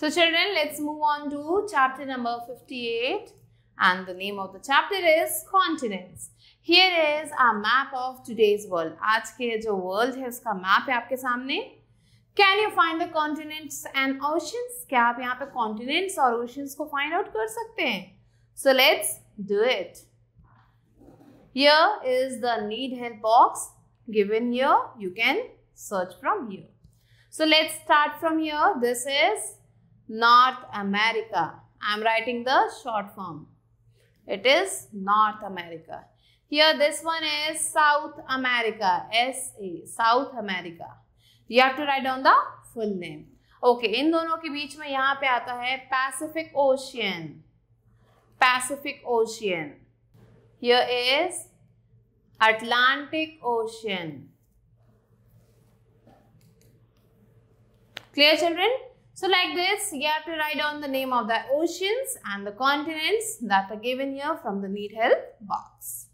So children, let's move on to chapter number 58 and the name of the chapter is continents. Here is a map of today's world. आज के जो world है उसका map है आपके सामने Can you find the continents and oceans? क्या आप यहाँ पे कॉन्टिनेंट्स और ओशंस को फाइंड आउट कर सकते हैं let's do it. Here is the need help box given here. You can search from here. So let's start from here. This is North America. I am writing the short form. It is North America. Here this one is South America. S-A, South America. You have to write down the full name. Okay okay, इन दोनों के बीच में यहाँ पे आता है Pacific Ocean Pacific Ocean here is Atlantic Ocean clear children So like this, you have to write down the name of the oceans and the continents that are given here from the need help box.